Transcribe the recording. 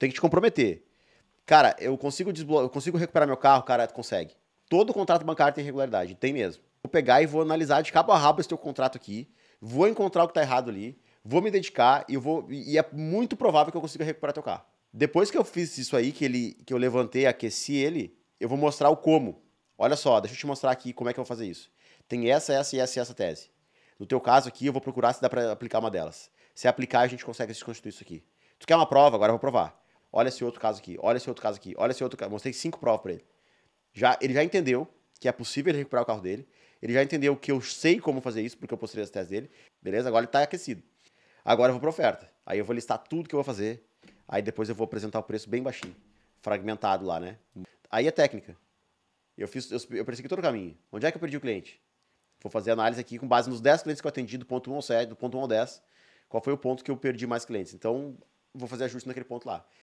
tem que te comprometer. Cara, eu consigo desblo... eu consigo recuperar meu carro, cara, tu consegue. Todo contrato bancário tem irregularidade, tem mesmo. Vou pegar e vou analisar de cabo a rabo esse teu contrato aqui, vou encontrar o que tá errado ali, vou me dedicar e vou e é muito provável que eu consiga recuperar teu carro. Depois que eu fiz isso aí, que ele que eu levantei, aqueci ele, eu vou mostrar o como. Olha só, deixa eu te mostrar aqui como é que eu vou fazer isso. Tem essa, essa e essa e essa tese. No teu caso aqui, eu vou procurar se dá para aplicar uma delas. Se aplicar, a gente consegue desconstituir isso aqui. Tu quer uma prova? Agora eu vou provar olha esse outro caso aqui, olha esse outro caso aqui, olha esse outro caso. Mostrei cinco provas para ele. Já, ele já entendeu que é possível ele recuperar o carro dele. Ele já entendeu que eu sei como fazer isso, porque eu postei as testes dele. Beleza? Agora ele está aquecido. Agora eu vou para oferta. Aí eu vou listar tudo que eu vou fazer. Aí depois eu vou apresentar o preço bem baixinho. Fragmentado lá, né? Aí é técnica. Eu fiz, eu, eu persegui todo o caminho. Onde é que eu perdi o cliente? Vou fazer análise aqui com base nos 10 clientes que eu atendi, do ponto 1 ao 7, do ponto 1 ao 10. Qual foi o ponto que eu perdi mais clientes? Então, vou fazer ajuste naquele ponto lá.